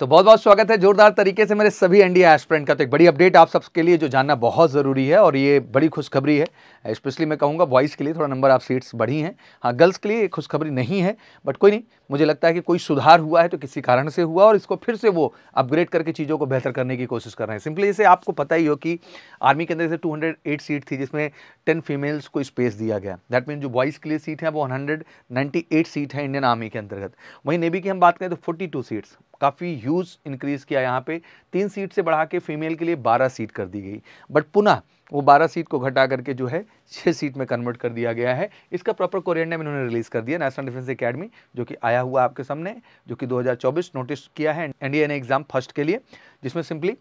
तो बहुत बहुत स्वागत है जोरदार तरीके से मेरे सभी इंडिया एस्पिरेंट का तो एक बड़ी अपडेट आप सबके लिए जो जानना बहुत ज़रूरी है और ये बड़ी खुशखबरी है स्पेशली मैं कहूँगा बॉयज़ के लिए थोड़ा नंबर आप सीट्स बढ़ी हैं हाँ गर्ल्स के लिए खुशखबरी नहीं है बट कोई नहीं मुझे लगता है कि कोई सुधार हुआ है तो किसी कारण से हुआ और इसको फिर से वो अपग्रेड करके चीज़ों को बेहतर करने की कोशिश कर रहे हैं सिंपली जैसे आपको पता ही हो कि आर्मी के अंदर जैसे टू सीट थी जिसमें टेन फीमेल्स को स्पेस दिया गया दैट मीन जो बॉयज़ के लिए सीट है वो वन सीट है इंडियन आर्मी के अंतर्गत वहीं नेवी की हम बात करें तो फोर्टी सीट्स काफ़ी ह्यूज इंक्रीज़ किया यहाँ पे तीन सीट से बढ़ा के फीमेल के लिए बारह सीट कर दी गई बट पुनः वो बारह सीट को घटा करके जो है छः सीट में कन्वर्ट कर दिया गया है इसका प्रॉपर कोरिएंडम इन्होंने रिलीज़ कर दिया नेशनल डिफेंस एकेडमी जो कि आया हुआ आपके सामने जो कि 2024 नोटिस किया है एनडीए ने एग्ज़ाम फर्स्ट के लिए जिसमें सिंपली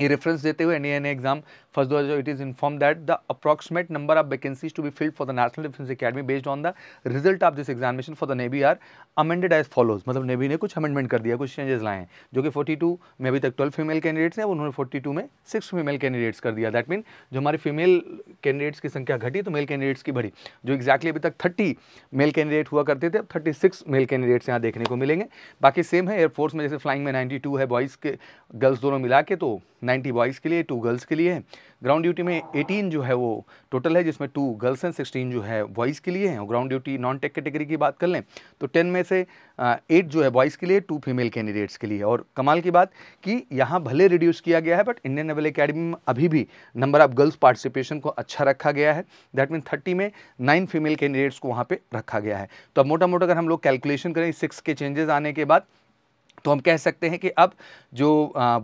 ये रेफरेंस देते हुए N N exam first though it is inform that the approximate number of vacancies to be filled for the national defence academy based on the result of this examination for the navy are amended as follows मतलब navy ने कुछ amendment कर दिया कुछ changes लाए हैं जो कि 42 में अभी तक 12 फीमेल कैंडिडेट्स हैं उन्होंने 42 में सिक्स फीमेल कैंडिडेट्स कर दिया दैट मीन जो हमारे फीमेल कैंडिडेट्स की संख्या घटी तो मेल कैंडिडेट्स की बढ़ी जो एग्जैक्टली अभी तक थर्टी मेल कैंडिडेट हुआ करते थे अब थर्टी सिक्स मेल कैंडिडेट्स यहाँ देखने को मिलेंगे बाकी सेम है एयरफोर्स में जैसे फ्लाइंग में नाइन्टी है बॉयज़ के गर्ल्स दोनों मिला के तो 90 बॉयज़ के लिए टू गर्ल्स के लिए ग्राउंड ड्यूटी में 18 जो है वो टोटल है जिसमें टू गर्ल्स एंड 16 जो है बॉयज़ के लिए हैं और ground duty non tech category की बात कर लें तो 10 में से एट जो है बॉयज़ के लिए टू फीमेल कैंडिडेट्स के लिए और कमाल की बात कि यहाँ भले रिड्यूस किया गया है बट इंडियन नेवल अकेडमी में अभी भी नंबर ऑफ गर्ल्स पार्टिसिपेशन को अच्छा रखा गया है दैट मीन थर्टी में नाइन फीमेल कैंडिडेट्स को वहाँ पर रखा गया है तो अब मोटा मोटा अगर हम लोग कैलकुलेशन करें सिक्स के चेंजेस आने के बाद तो हम कह सकते हैं कि अब जो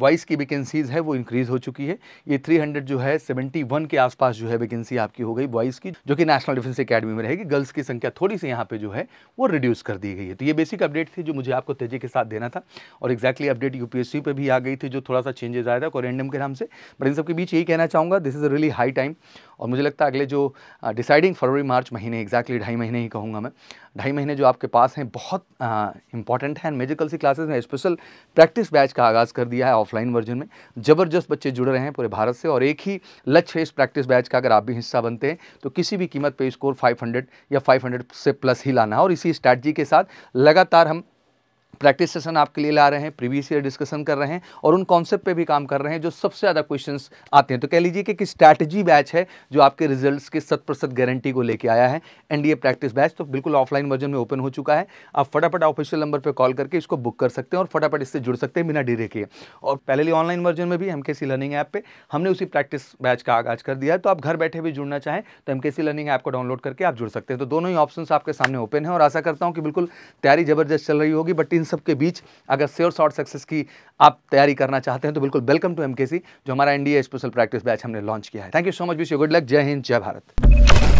वॉइस की वैकेंसीज़ है वो इंक्रीज़ हो चुकी है ये 300 जो है 71 के आसपास जो है वैकेंसी आपकी हो गई वॉइस की जो कि नेशनल डिफेंस एकेडमी में रहेगी गर्ल्स की संख्या थोड़ी सी यहाँ पे जो है वो रिड्यूस कर दी गई है तो ये बेसिक अपडेट थी जो मुझे आपको तेजी के साथ देना था और एक्जैक्टली अपडेट यू पी पर भी आ गई थी जो थोड़ा सा चेंजेस आया था कॉरेंडम के नाम से बट इन सबके बीच यही कहना चाहूँगा this is a really high time और मुझे लगता है अगले जो डिसाइडिंग फरवरी मार्च महीने एग्जैक्टली ढाई महीने ही कहूँगा मैं ढाई महीने जो आपके पास हैं बहुत इंपॉर्टेंट हैं मेजिकल सी क्लासेस ने स्पेशल प्रैक्टिस बैच का आगाज़ कर दिया है ऑफलाइन वर्जन में ज़बरदस्त बच्चे जुड़ रहे हैं पूरे भारत से और एक ही लक्ष्य है इस प्रैक्टिस बैच का अगर आप भी हिस्सा बनते हैं तो किसी भी कीमत पर स्कोर फाइव या फाइव से प्लस ही लाना है और इसी स्ट्रैटी के साथ लगातार हम प्रैक्टिस सेशन आपके लिए ला रहे हैं प्रीवियस ईयर डिस्कशन कर रहे हैं और उन कॉन्सेप्ट पे भी काम कर रहे हैं जो सबसे ज़्यादा क्वेश्चन आते हैं तो कह लीजिए कि स्ट्रैटेजी बैच है जो आपके रिजल्ट के शत प्रतिशत गारंटी को लेकर आया है एनडीए प्रैक्टिस बैच तो बिल्कुल ऑफलाइन वर्जन में ओपन हो चुका है आप फटाफट ऑफिशियल नंबर पर कॉल करके इसको बुक कर सकते हैं और फटाफट इससे जुड़ सकते हैं बिना डिले के और पहले ऑनलाइन वर्जन में भी एम लर्निंग ऐप पर हमने उसी प्रैक्टिस बैच का आगाज कर दिया है तो आप घर बैठे भी जुड़ना चाहें तो एम लर्निंग ऐप को डाउनलोड करके आप जुड़ सकते हैं तो दोनों ही ऑप्शन आपके सामने ओपन है और आशा करता हूँ कि बिल्कुल तैयारी जबरदस्त चल रही होगी बट इन के बीच अगर श्योर शॉर्ट सक्सेस की आप तैयारी करना चाहते हैं तो बिल्कुल वेलकम टू एम जो हमारा एनडीए स्पेशल प्रैक्टिस बैच हमने लॉन्च किया है thank you so much wish you good luck जय हिंद जय भारत